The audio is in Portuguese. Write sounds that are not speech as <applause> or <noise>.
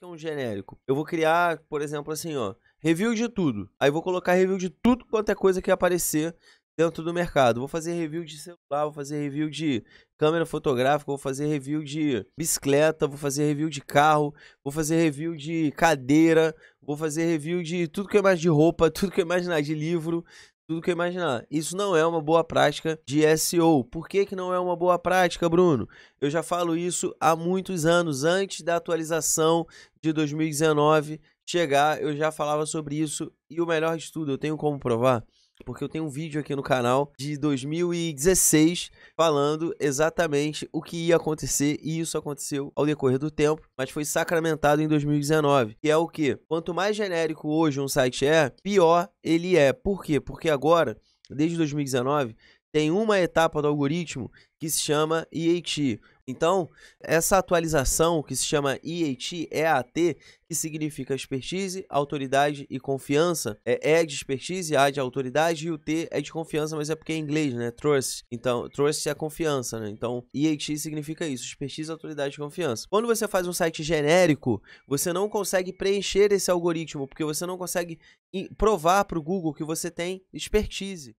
que é um genérico? Eu vou criar, por exemplo, assim, ó, review de tudo. Aí vou colocar review de tudo quanto é coisa que aparecer dentro do mercado. Vou fazer review de celular, vou fazer review de câmera fotográfica, vou fazer review de bicicleta, vou fazer review de carro, vou fazer review de cadeira, vou fazer review de tudo que é mais de roupa, <laughs> tudo que é mais de livro, tudo que eu imaginar. Isso não é uma boa prática de SEO. Por que, que não é uma boa prática, Bruno? Eu já falo isso há muitos anos, antes da atualização de 2019 chegar, eu já falava sobre isso. E o melhor de tudo, eu tenho como provar porque eu tenho um vídeo aqui no canal de 2016 falando exatamente o que ia acontecer e isso aconteceu ao decorrer do tempo, mas foi sacramentado em 2019. e é o que? Quanto mais genérico hoje um site é, pior ele é. Por quê? Porque agora, desde 2019, tem uma etapa do algoritmo que se chama EAT. Então, essa atualização que se chama EAT, EAT, que significa expertise, autoridade e confiança. É E é de expertise, A de autoridade e o T é de confiança, mas é porque é em inglês, né? Trust. Então, trust é a confiança, né? Então, EAT significa isso, expertise, autoridade e confiança. Quando você faz um site genérico, você não consegue preencher esse algoritmo, porque você não consegue provar para o Google que você tem expertise.